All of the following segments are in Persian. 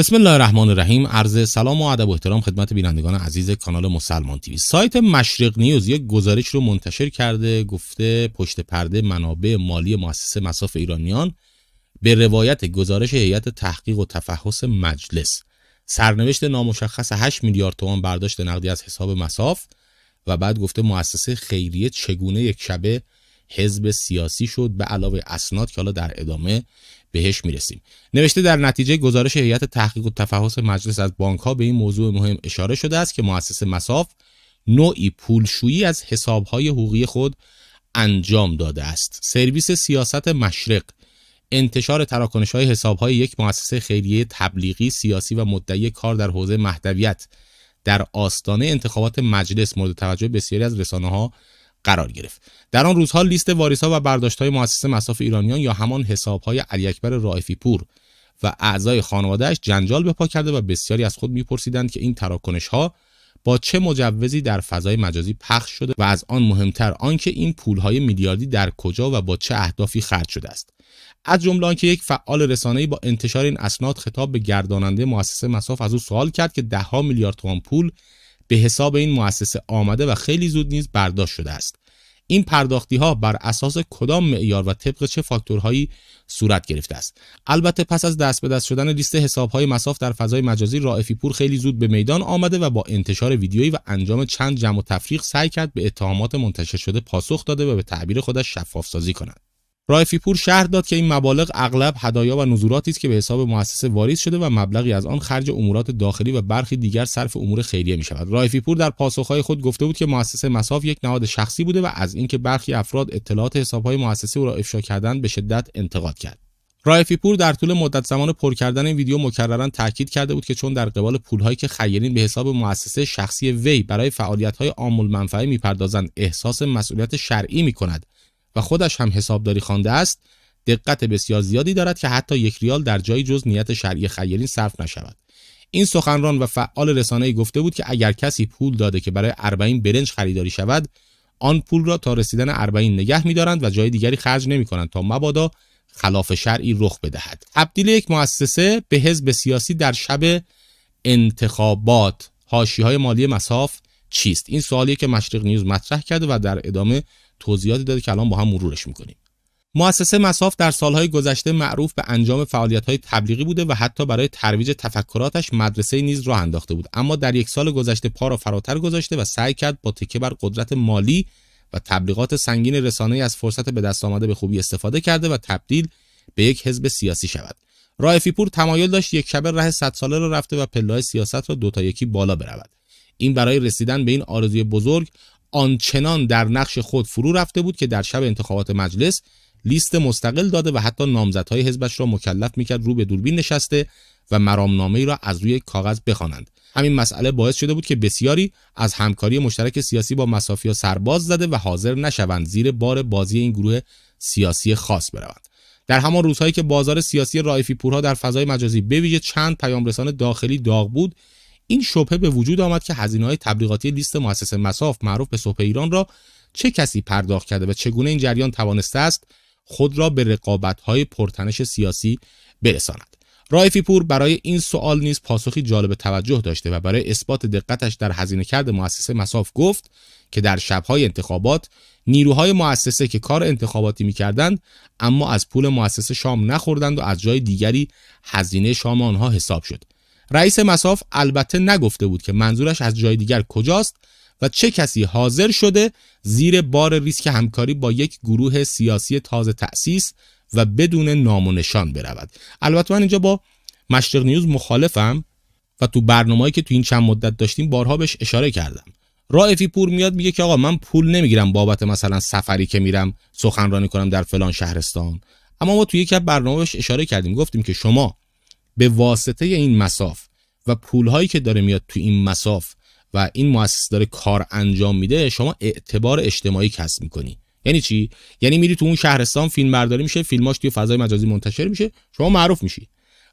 بسم الله الرحمن الرحیم عرض سلام و ادب و احترام خدمت بینندگان عزیز کانال مسلمان تیوی سایت مشرق نیوز یک گزارش رو منتشر کرده گفته پشت پرده منابع مالی مؤسسه مساف ایرانیان به روایت گزارش هیئت تحقیق و تفحص مجلس سرنوشت نامشخص 8 میلیارد تومان برداشت نقدی از حساب مساف و بعد گفته مؤسسه خیریه چگونه یک شبه حزب سیاسی شد به علاوه اسناد که حالا در ادامه بهش میرسیم نوشته در نتیجه گزارش هیئت تحقیق و تفحص مجلس از بانک ها به این موضوع مهم اشاره شده است که مؤسسه مساف نوعی پولشویی از حسابهای حقوقی خود انجام داده است سرویس سیاست مشرق انتشار تراکنش های حساب های یک مؤسسه خیریه تبلیغی سیاسی و مدعی کار در حوزه مهدویت در آستانه انتخابات مجلس مورد توجه بسیاری از رسانه ها قرار گرفت در آن روزها لیست واریسا و های مؤسسه مصاف ایرانیان یا همان علی اکبر رائفی پور و اعضای خانوادهش جنجال به پا کرده و بسیاری از خود میپرسیدند که این ها با چه مجوزی در فضای مجازی پخش شده و از آن مهمتر آنکه این پولهای میلیاردی در کجا و با چه اهدافی خرج شده است از جمله آنکه یک فعال رسانه‌ای با انتشار این اسناد خطاب به گرداننده مؤسسه مساف از او سوال کرد که دهها میلیارد تومان پول به حساب این مؤسسه آمده و خیلی زود نیز برداشت شده است این پرداختی ها بر اساس کدام معیار و طبق چه فاکتورهایی صورت گرفته است البته پس از دست به دست شدن لیست حساب های مساف در فضای مجازی رائفی پور خیلی زود به میدان آمده و با انتشار ویدیویی و انجام چند جمع و تفریق سعی کرد به اتهامات منتشر شده پاسخ داده و به تعبیر خودش شفاف سازی کند رایفی پور شهر داد که این مبالغ اغلب هدایا و نذوراتی است که به حساب مؤسسه واریز شده و مبلغی از آن خرج امورات داخلی و برخی دیگر صرف امور خیریه می شود. رایفی پور در پاسخهای خود گفته بود که مؤسسه مساف یک نهاد شخصی بوده و از اینکه برخی افراد اطلاعات حسابهای مؤسسه او را افشا کردند به شدت انتقاد کرد. رایفی پور در طول مدت زمان پر کردن این ویدیو مکررا تاکید کرده بود که چون در قبال پولهایی که خیرین به حساب مؤسسه شخصی وی برای فعالیت‌های المنفعه میپردازند احساس مسئولیت شرعی کند و خودش هم حسابداری خوانده است دقت بسیار زیادی دارد که حتی یک ریال در جای جز نیت شرعی خیرین صرف نشود این سخنران و فعال رسانه گفته بود که اگر کسی پول داده که برای اربعین برنج خریداری شود آن پول را تا رسیدن اربعین نگه میدارند و جای دیگری خرج نمی کنند تا مبادا خلاف شرعی رخ بدهد تبدیل یک مؤسسه به حزب سیاسی در شب انتخابات هاشی های مالی مساف چیست این سوالیه که مشرق نیوز مطرح کرده و در ادامه توضیحاتی داده که الان با هم مرورش میکنیم مؤسسه مساف در سالهای گذشته معروف به انجام فعالیت‌های تبلیغی بوده و حتی برای ترویج تفکراتش مدرسه نیز راه انداخته بود اما در یک سال گذشته پا را فراتر گذاشته و سعی کرد با تکه بر قدرت مالی و تبلیغات سنگین رسانه از فرصت به دست آمده به خوبی استفاده کرده و تبدیل به یک حزب سیاسی شود رائفی پور تمایل داشت یک شبه ره صد ساله را رفته و پله‌های سیاست را دو تا یکی بالا برود این برای رسیدن به این آرزوی بزرگ آنچنان در نقش خود فرو رفته بود که در شب انتخابات مجلس لیست مستقل داده و حتی نامزدهای حزبش را مکلف میکرد رو به دوربین نشسته و مرامنامه را از روی کاغذ بخوانند همین مسئله باعث شده بود که بسیاری از همکاری مشترک سیاسی با مسافیا سرباز زده و حاضر نشوند زیر بار بازی این گروه سیاسی خاص بروند در همان روزهایی که بازار سیاسی رایفی پورها در فضای مجازی بویژه چند پیامرسان داخلی داغ بود این شبهه به وجود آمد که هزینه های تبلیغاتی لیست مؤسسه مساف معروف به صبح ایران را چه کسی پرداخت کرده و چگونه این جریان توانسته است خود را به رقابت های پرتنش سیاسی برساند رایفی پور برای این سوال نیز پاسخی جالب توجه داشته و برای اثبات دقتش در هزینه کرد مؤسسه مساف گفت که در شبهای انتخابات نیروهای مؤسسه که کار انتخاباتی میکردند اما از پول مؤسسه شام نخوردند و از جای دیگری هزینه شام آنها حساب شد رئیس مساف البته نگفته بود که منظورش از جای دیگر کجاست و چه کسی حاضر شده زیر بار ریسک همکاری با یک گروه سیاسی تازه تأسیس و بدون نام و نشان برود البته من اینجا با مشرق نیوز مخالفم و تو برنامه‌ای که تو این چند مدت داشتیم بارها بهش اشاره کردم رائفی پور میاد میگه که آقا من پول نمیگیرم بابت مثلا سفری که میرم سخنرانی کنم در فلان شهرستان اما ما توی یک برنامه اشاره کردیم گفتیم که شما به واسطه این مساف و پولهایی که داره میاد تو این مساف و این مؤسسه داره کار انجام میده شما اعتبار اجتماعی کسب میکنی یعنی چی یعنی میری تو اون شهرستان فیلم برداری میشه فیلماش توی فضای مجازی منتشر میشه شما معروف میشی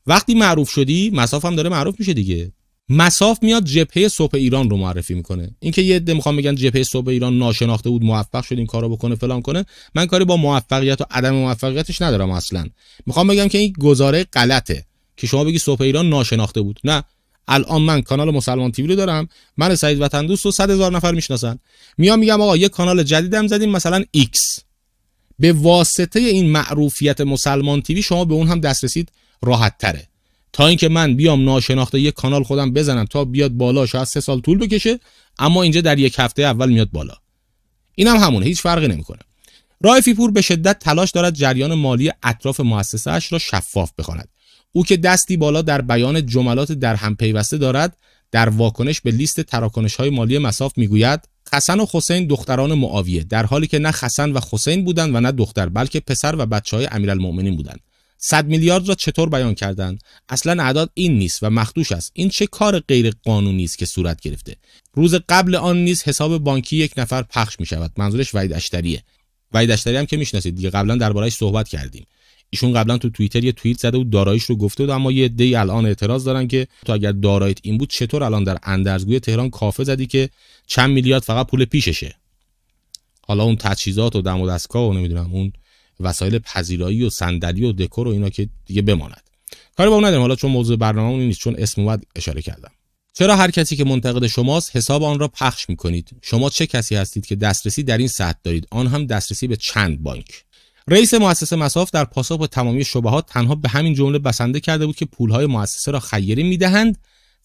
وقتی معروف شدی مساف هم داره معروف میشه دیگه مساف میاد جبهه صبح ایران رو معرفی میکنه اینکه یه عده میخوام بگن جبهه صبح ایران ناشناخته بود موفق شد این کارو بکنه فلان کنه من کاری با موفقیت و عدم موفقیتش ندارم اصلا میخوام بگم که این گزاره غلطه که شما بگی صبح ایران ناشناخته بود نه الان من کانال مسلمان تیوی رو دارم من سعید وطن دوست رو صد هزار نفر میشناسن میام میگم آقا یه کانال جدیدم زدیم مثلا X به واسطه این معروفیت مسلمان تیوی شما به اون هم دسترسید راحت تره تا اینکه من بیام ناشناخته یه کانال خودم بزنم تا بیاد بالا شاید سه سال طول بکشه اما اینجا در یک هفته اول میاد بالا اینم هم همونه هیچ فرقی نمیکنه رایفی پور به شدت تلاش دارد جریان مالی اطراف مؤسسه را شفاف بخواند او که دستی بالا در بیان جملات در هم پیوسته دارد در واکنش به لیست تراکنش های مالی مساف میگوید حسن و حسین دختران معاویه در حالی که نه حسن و حسین بودند و نه دختر بلکه پسر و بچه های امیرالمؤمنین بودند 100 میلیارد را چطور بیان کردند اصلا اعداد این نیست و مخدوش است این چه کار غیر قانونی است که صورت گرفته روز قبل آن نیز حساب بانکی یک نفر پخش می شود منظورش وحید اشتریه هم که میشناسید دیگه قبلا دربارهش صحبت کردیم ایشون قبلا تو توییتر یه توییت زده و دارایش رو گفته بود اما یه عده‌ای الان اعتراض دارن که تو اگر دارایت این بود چطور الان در اندرزگوی تهران کافه زدی که چند میلیارد فقط پول پیششه حالا اون تجهیزات و دم و دستگاه و نمیدونم اون وسایل پذیرایی و صندلی و دکور و اینا که دیگه بماند کاری با اون نداریم حالا چون موضوع برنامه نیست چون اسم اومد اشاره کردم چرا هر کسی که منتقد شماست حساب آن را پخش میکنید شما چه کسی هستید که دسترسی در این سطح دارید آن هم دسترسی به چند بانک رئیس مؤسسه مساف در پاسخ به تمامی شبهات تنها به همین جمله بسنده کرده بود که پولهای مؤسسه را خیری میدهند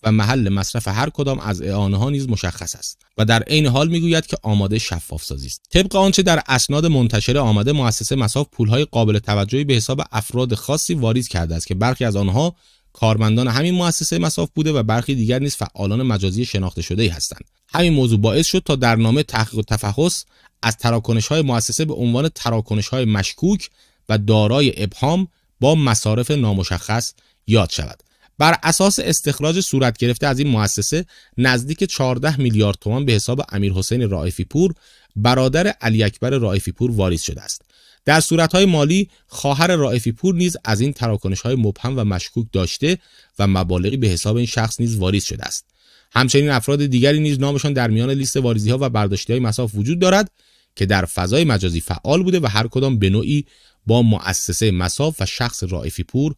و محل مصرف هر کدام از اعانه نیز مشخص است و در عین حال میگوید که آماده شفاف سازی است طبق آنچه در اسناد منتشر آمده مؤسسه مساف پولهای قابل توجهی به حساب افراد خاصی واریز کرده است که برخی از آنها کارمندان همین مؤسسه مساف بوده و برخی دیگر نیز فعالان مجازی شناخته شده ای هستند همین موضوع باعث شد تا در نامه تحقیق و تفحص از تراکنش های مؤسسه به عنوان تراکنش های مشکوک و دارای ابهام با مصارف نامشخص یاد شود بر اساس استخراج صورت گرفته از این مؤسسه نزدیک 14 میلیارد تومان به حساب امیر حسین رائفی پور برادر علی اکبر رائفی پور واریز شده است در صورتهای مالی خواهر رائفی پور نیز از این تراکنش های مبهم و مشکوک داشته و مبالغی به حساب این شخص نیز واریز شده است همچنین افراد دیگری نیز نامشان در میان لیست واریزی ها و برداشتی های مساف وجود دارد که در فضای مجازی فعال بوده و هر کدام به نوعی با مؤسسه مساف و شخص رائفی پور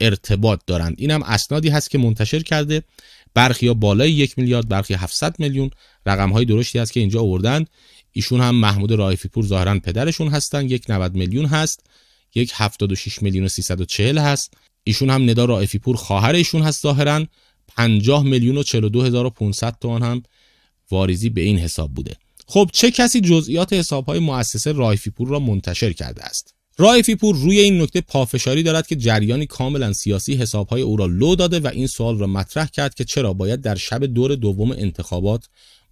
ارتباط دارند این هم اسنادی هست که منتشر کرده برخی یا بالای یک میلیارد برخی 700 میلیون رقم های درشتی است که اینجا آوردن ایشون هم محمود رائفی پور ظاهرا پدرشون هستن یک 90 میلیون هست یک 76 میلیون و 340 هست ایشون هم ندا رائفی پور خواهر ایشون هست ظاهرا 50 میلیون و 42500 تومان هم واریزی به این حساب بوده خب چه کسی جزئیات حسابهای مؤسسه رایفی پور را منتشر کرده است رایفی پور روی این نکته پافشاری دارد که جریانی کاملا سیاسی حسابهای او را لو داده و این سوال را مطرح کرد که چرا باید در شب دور دوم انتخابات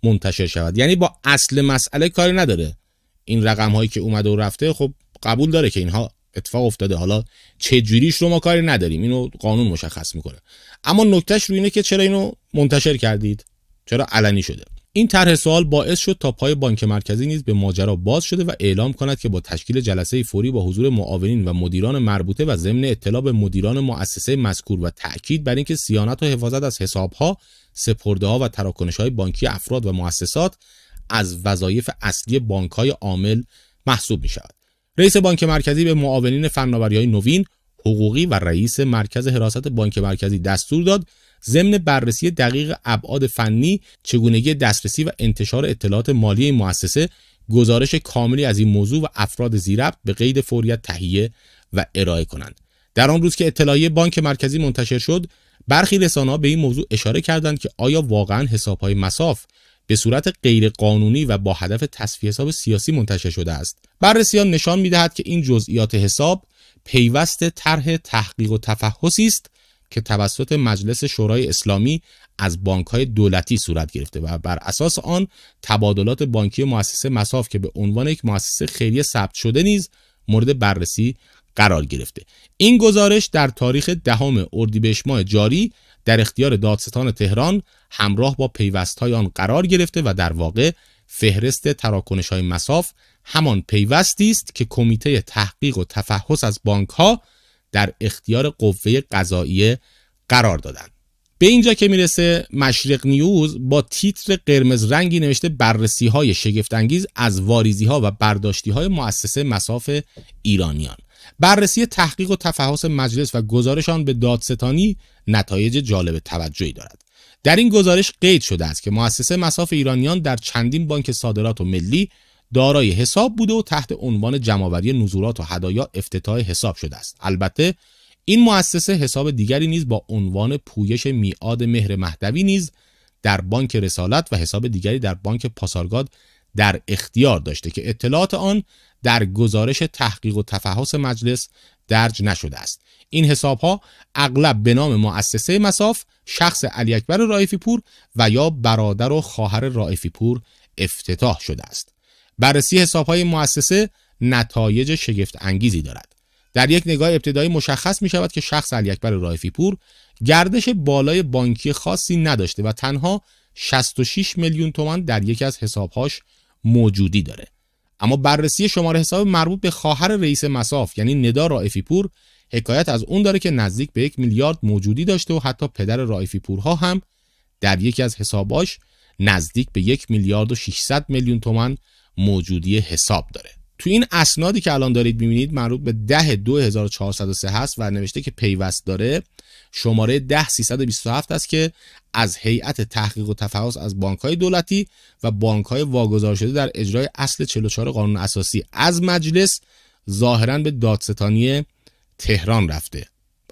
منتشر شود یعنی با اصل مسئله کاری نداره این رقم هایی که اومده و رفته خب قبول داره که اینها اتفاق افتاده حالا چه جوریش رو ما کاری نداریم اینو قانون مشخص میکنه اما نکتهش روی اینه که چرا اینو منتشر کردید چرا علنی شده این طرح سوال باعث شد تا پای بانک مرکزی نیز به ماجرا باز شده و اعلام کند که با تشکیل جلسه فوری با حضور معاونین و مدیران مربوطه و ضمن اطلاع به مدیران مؤسسه مذکور و تاکید بر اینکه سیانت و حفاظت از حسابها سپرده ها و تراکنش های بانکی افراد و مؤسسات از وظایف اصلی بانک های عامل محسوب می شود. رئیس بانک مرکزی به معاونین فناوری های نوین حقوقی و رئیس مرکز حراست بانک مرکزی دستور داد ضمن بررسی دقیق ابعاد فنی چگونگی دسترسی و انتشار اطلاعات مالی این مؤسسه گزارش کاملی از این موضوع و افراد زیرب به قید فوریت تهیه و ارائه کنند در آن روز که اطلاعیه بانک مرکزی منتشر شد برخی رسانه‌ها به این موضوع اشاره کردند که آیا واقعا حسابهای مساف به صورت غیرقانونی و با هدف تصفیه حساب سیاسی منتشر شده است بررسیان نشان میدهد که این جزئیات حساب پیوست طرح تحقیق و تفحصی است که توسط مجلس شورای اسلامی از های دولتی صورت گرفته و بر اساس آن تبادلات بانکی مؤسسه مساف که به عنوان یک مؤسسه خیریه ثبت شده نیز مورد بررسی قرار گرفته این گزارش در تاریخ دهم اردیبهشت ماه جاری در اختیار دادستان تهران همراه با پیوست های آن قرار گرفته و در واقع فهرست تراکنش های مساف همان پیوستی است که کمیته تحقیق و تفحص از بانک ها در اختیار قوه قضایی قرار دادند به اینجا که میرسه مشرق نیوز با تیتر قرمز رنگی نوشته بررسی های شگفتانگیز از واریزی ها و برداشتی های مؤسسه مساف ایرانیان بررسی تحقیق و تفحص مجلس و گزارش آن به دادستانی نتایج جالب توجهی دارد در این گزارش قید شده است که مؤسسه مساف ایرانیان در چندین بانک صادرات و ملی دارای حساب بوده و تحت عنوان جمعآوری نزورات و هدایا افتتاح حساب شده است البته این مؤسسه حساب دیگری نیز با عنوان پویش میعاد مهر مهدوی نیز در بانک رسالت و حساب دیگری در بانک پاسارگاد در اختیار داشته که اطلاعات آن در گزارش تحقیق و تفحص مجلس درج نشده است این حساب ها اغلب به نام مؤسسه مساف شخص علی اکبر رائفی پور و یا برادر و خواهر رائفی پور افتتاح شده است بررسی های مؤسسه نتایج شگفت انگیزی دارد در یک نگاه ابتدایی مشخص می شود که شخص علی اکبر رایفی پور گردش بالای بانکی خاصی نداشته و تنها 66 میلیون تومان در یکی از حسابهاش موجودی داره اما بررسی شماره حساب مربوط به خواهر رئیس مساف یعنی ندا رائفی پور حکایت از اون داره که نزدیک به یک میلیارد موجودی داشته و حتی پدر رائفی پورها هم در یکی از حساباش نزدیک به یک میلیارد و 600 میلیون تومان موجودی حساب داره تو این اسنادی که الان دارید میبینید مربوط به 10 2403 هست و نوشته که پیوست داره شماره 10327 است که از هیئت تحقیق و تفحص از بانکهای دولتی و بانکهای واگذار شده در اجرای اصل 44 قانون اساسی از مجلس ظاهرا به دادستانی تهران رفته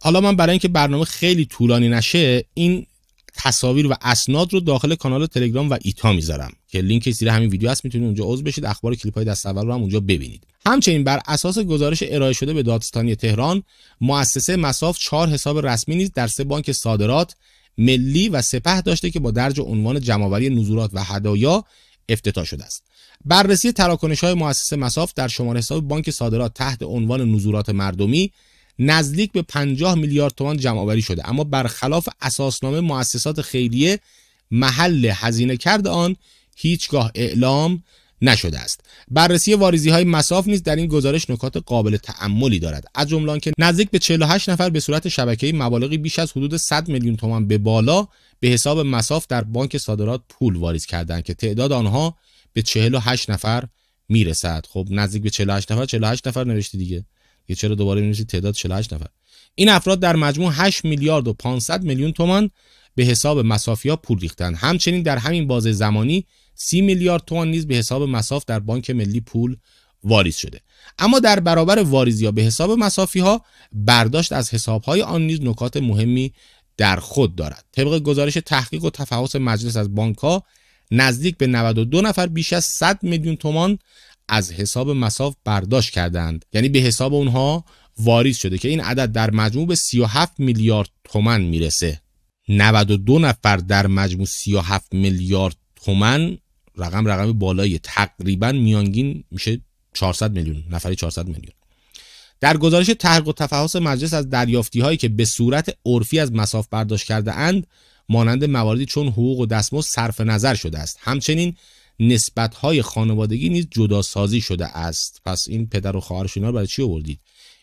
حالا من برای اینکه برنامه خیلی طولانی نشه این تصاویر و اسناد رو داخل کانال تلگرام و ایتا میذارم که لینک زیر همین ویدیو هست میتونید اونجا عضو بشید اخبار کلیپ های دست اول رو هم اونجا ببینید همچنین بر اساس گزارش ارائه شده به دادستانی تهران مؤسسه مساف چهار حساب رسمی نیز در سه بانک صادرات ملی و سپه داشته که با درج عنوان جمعآوری نزورات و هدایا افتتاح شده است بررسی تراکنش های مؤسسه مساف در شماره حساب بانک صادرات تحت عنوان نزورات مردمی نزدیک به 50 میلیارد تومان جمع شده اما برخلاف اساسنامه مؤسسات خیریه محل هزینه کرد آن هیچگاه اعلام نشده است بررسی واریزی های مساف نیز در این گزارش نکات قابل تعملی دارد از جمله که نزدیک به 48 نفر به صورت شبکه‌ای مبالغی بیش از حدود 100 میلیون تومان به بالا به حساب مساف در بانک صادرات پول واریز کردند که تعداد آنها به 48 نفر میرسد خب نزدیک به 48 نفر 48 نفر نوشته دیگه که چرا دوباره می‌نویسید تعداد 48 نفر این افراد در مجموع 8 میلیارد و 500 میلیون تومان به حساب مسافیا پول ریختند همچنین در همین بازه زمانی 30 میلیارد تومان نیز به حساب مساف در بانک ملی پول واریز شده اما در برابر واریزی ها به حساب مسافی ها برداشت از حساب های آن نیز نکات مهمی در خود دارد طبق گزارش تحقیق و تفحص مجلس از بانک ها نزدیک به 92 نفر بیش از 100 میلیون تومان از حساب مساف برداشت کردند یعنی به حساب اونها واریز شده که این عدد در مجموع به 37 میلیارد تومن میرسه 92 نفر در مجموع 37 میلیارد تومن رقم رقم بالایی تقریبا میانگین میشه 400 میلیون نفری 400 میلیون در گزارش تحقیق و تفحص مجلس از دریافتی هایی که به صورت عرفی از مساف برداشت کرده اند مانند مواردی چون حقوق و دستمزد صرف نظر شده است همچنین نسبت های خانوادگی نیز جدا سازی شده است پس این پدر و خواهرش اینا برای چی آوردید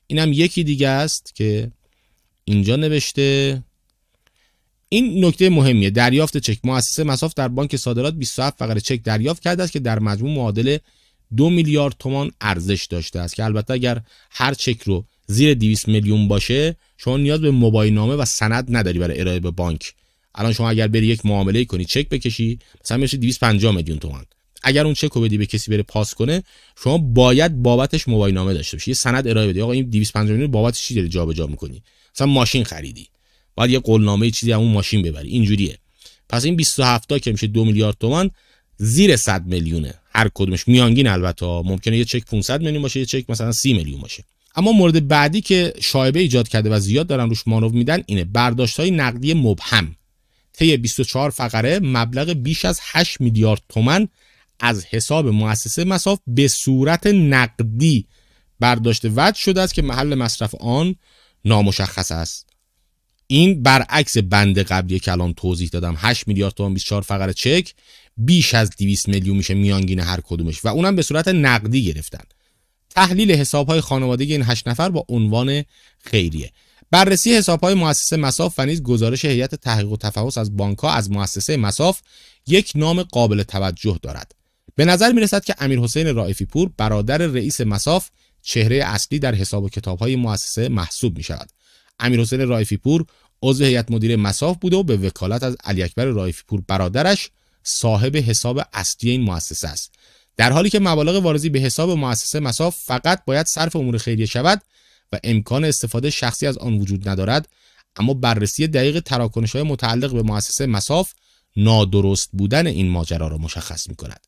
اینم یکی دیگه است که اینجا نوشته این نکته مهمیه دریافت چک مؤسسه مساف در بانک صادرات 27 فقره چک دریافت کرده است که در مجموع معادل دو میلیارد تومان ارزش داشته است که البته اگر هر چک رو زیر 200 میلیون باشه شما نیاز به موبایل نامه و سند نداری برای ارائه به بانک الان شما اگر بری یک معامله کنی چک بکشی مثلا میشه 250 میلیون تومان اگر اون چک رو بدی به کسی بره پاس کنه شما باید بابتش موبایل نامه داشته باشی یه سند ارائه بدی آقا این 250 میلیون بابتش چی داری جابجا میکنی مثلا ماشین خریدی باید یه قولنامه چیزی اون ماشین ببری اینجوریه پس این 27 تا که میشه 2 میلیارد تومان زیر 100 میلیونه هر کدومش میانگین البته ممکنه یه چک 500 میلیون باشه یه چک مثلا 30 میلیون باشه اما مورد بعدی که شایبه ایجاد کرده و زیاد دارن روش مانور میدن اینه برداشت های نقدی مبهم طی 24 فقره مبلغ بیش از 8 میلیارد تومن از حساب مؤسسه مساف به صورت نقدی برداشته وجه شده است که محل مصرف آن نامشخص است این برعکس بند قبلی که الان توضیح دادم 8 میلیارد تومان 24 فقره چک بیش از 200 میلیون میشه میانگین هر کدومش و اونم به صورت نقدی گرفتن تحلیل حساب های خانواده این 8 نفر با عنوان خیریه بررسی های مؤسسه مساف و نیز گزارش هیئت تحقیق و تفحص از ها از مؤسسه مساف یک نام قابل توجه دارد به نظر می رسد که امیر حسین رائفی پور برادر رئیس مساف چهره اصلی در حساب و های مؤسسه محسوب می شود امیر حسین رائفی پور عضو هیئت مدیره مساف بوده و به وکالت از علی اکبر رائفی پور برادرش صاحب حساب اصلی این مؤسسه است در حالی که مبالغ وارزی به حساب مؤسسه مساف فقط باید صرف امور خیریه شود و امکان استفاده شخصی از آن وجود ندارد اما بررسی دقیق تراکنش های متعلق به مؤسسه مساف نادرست بودن این ماجرا را مشخص می کند.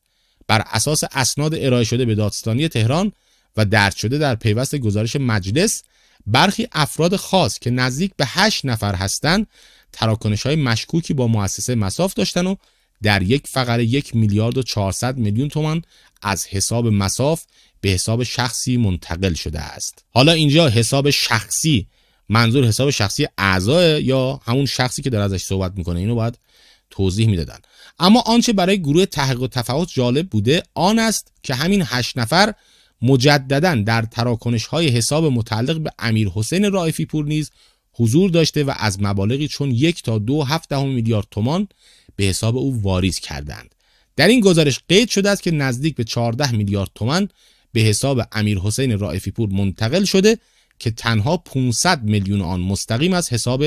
بر اساس اسناد ارائه شده به دادستانی تهران و درد شده در پیوست گزارش مجلس برخی افراد خاص که نزدیک به هشت نفر هستند تراکنش های مشکوکی با مؤسسه مساف داشتن و در یک فقره یک میلیارد و 400 میلیون تومان از حساب مساف به حساب شخصی منتقل شده است حالا اینجا حساب شخصی منظور حساب شخصی اعضا یا همون شخصی که داره ازش صحبت میکنه اینو باید توضیح میدادن اما آنچه برای گروه تحقیق و تفاوت جالب بوده آن است که همین هشت نفر مجددا در تراکنش های حساب متعلق به امیر حسین رائفی پور نیز حضور داشته و از مبالغی چون یک تا دو هفت میلیارد تومان به حساب او واریز کردند در این گزارش قید شده است که نزدیک به 14 میلیارد تومن به حساب امیر حسین رائفی پور منتقل شده که تنها 500 میلیون آن مستقیم از حساب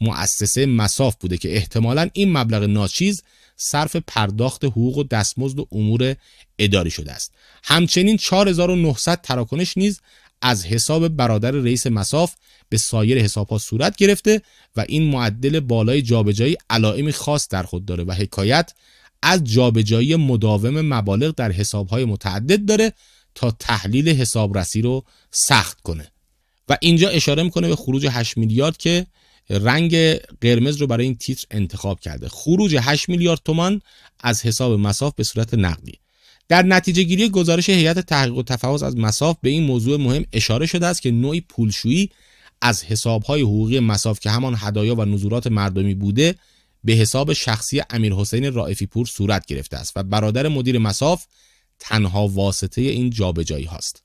مؤسسه مساف بوده که احتمالا این مبلغ ناچیز صرف پرداخت حقوق و دستمزد و امور اداری شده است همچنین 4900 تراکنش نیز از حساب برادر رئیس مساف به سایر حسابها صورت گرفته و این معدل بالای جابجایی علائمی خاص در خود داره و حکایت از جابجایی مداوم مبالغ در حسابهای متعدد داره تا تحلیل حسابرسی رو سخت کنه و اینجا اشاره میکنه به خروج 8 میلیارد که رنگ قرمز رو برای این تیتر انتخاب کرده خروج 8 میلیارد تومان از حساب مساف به صورت نقدی در نتیجه گیری گزارش هیئت تحقیق و تفحص از مساف به این موضوع مهم اشاره شده است که نوعی پولشویی از حسابهای حقوقی مساف که همان هدایا و نزورات مردمی بوده به حساب شخصی امیر حسین رائفی پور صورت گرفته است و برادر مدیر مساف تنها واسطه این جابجایی هاست.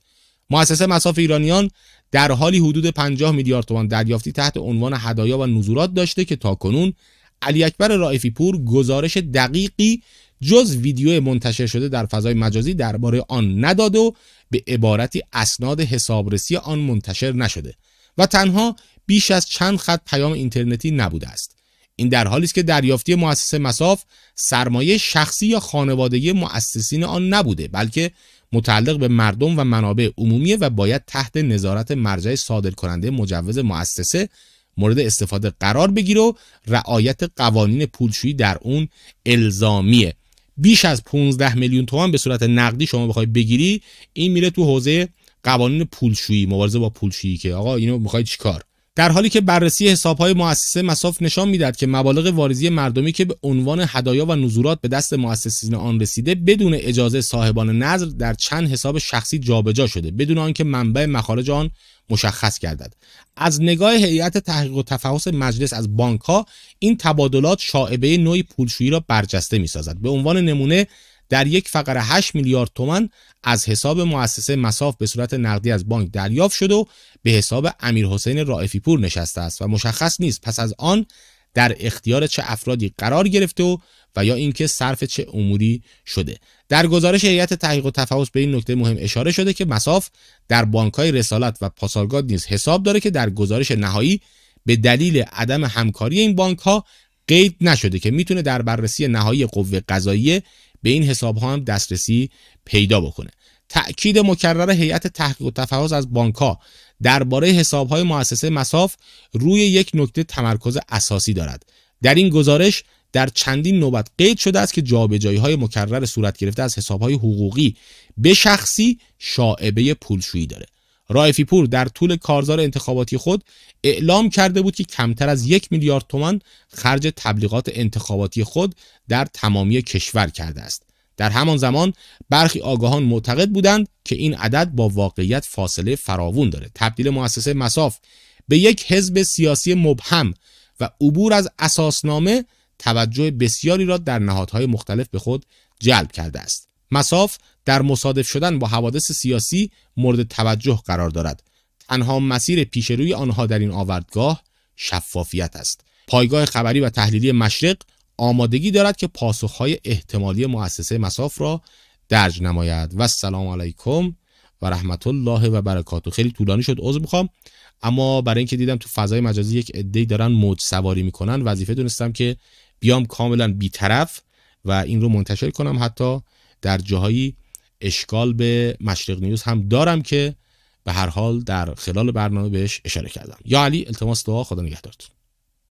مؤسسه مساف ایرانیان در حالی حدود 50 میلیارد تومان دریافتی تحت عنوان هدایا و نزورات داشته که تاکنون علی اکبر رائفی پور گزارش دقیقی جز ویدیو منتشر شده در فضای مجازی درباره آن نداده و به عبارتی اسناد حسابرسی آن منتشر نشده و تنها بیش از چند خط پیام اینترنتی نبوده است این در حالی است که دریافتی مؤسسه مساف سرمایه شخصی یا خانوادگی مؤسسین آن نبوده بلکه متعلق به مردم و منابع عمومی و باید تحت نظارت مرجع صادرکننده کننده مجوز مؤسسه مورد استفاده قرار بگیره و رعایت قوانین پولشویی در اون الزامیه بیش از 15 میلیون تومان به صورت نقدی شما بخوای بگیری این میره تو حوزه قوانین پولشویی مبارزه با پولشویی که آقا اینو میخوای چیکار در حالی که بررسی حسابهای مؤسسه مساف نشان میدهد که مبالغ واریزی مردمی که به عنوان هدایا و نزورات به دست مؤسسین آن رسیده بدون اجازه صاحبان نظر در چند حساب شخصی جابجا شده بدون آنکه منبع مخارج آن مشخص گردد از نگاه هیئت تحقیق و تفحص مجلس از بانک ها این تبادلات شاعبه نوعی پولشویی را برجسته می سازد به عنوان نمونه در یک فقره 8 میلیارد تومن از حساب مؤسسه مساف به صورت نقدی از بانک دریافت شد و به حساب امیر حسین رائفی پور نشسته است و مشخص نیست پس از آن در اختیار چه افرادی قرار گرفته و و یا اینکه صرف چه اموری شده در گزارش هیئت تحقیق و تفحص به این نکته مهم اشاره شده که مساف در بانکهای رسالت و پاسارگاد نیز حساب داره که در گزارش نهایی به دلیل عدم همکاری این بانک قید نشده که میتونه در بررسی نهایی قوه قضاییه به این حساب ها هم دسترسی پیدا بکنه تأکید مکرر هیئت تحقیق و تفحص از بانکها درباره های مؤسسه مساف روی یک نکته تمرکز اساسی دارد در این گزارش در چندین نوبت قید شده است که جابجایی های مکرر صورت گرفته از حساب های حقوقی به شخصی شاعبه پولشویی داره رایفی پور در طول کارزار انتخاباتی خود اعلام کرده بود که کمتر از یک میلیارد تومان خرج تبلیغات انتخاباتی خود در تمامی کشور کرده است در همان زمان برخی آگاهان معتقد بودند که این عدد با واقعیت فاصله فراوون داره تبدیل مؤسسه مساف به یک حزب سیاسی مبهم و عبور از اساسنامه توجه بسیاری را در نهادهای مختلف به خود جلب کرده است مساف در مصادف شدن با حوادث سیاسی مورد توجه قرار دارد تنها مسیر پیشروی آنها در این آوردگاه شفافیت است پایگاه خبری و تحلیلی مشرق آمادگی دارد که پاسخهای احتمالی مؤسسه مساف را درج نماید و سلام علیکم و رحمت الله و برکاته خیلی طولانی شد عضو میخوام اما برای اینکه دیدم تو فضای مجازی یک عده‌ای دارن موج سواری میکنن وظیفه دونستم که بیام کاملا بیطرف و این رو منتشر کنم حتی در جاهایی اشکال به مشرق نیوز هم دارم که به هر حال در خلال برنامه بهش اشاره کردم یا علی التماس دعا خدا نگهدارتون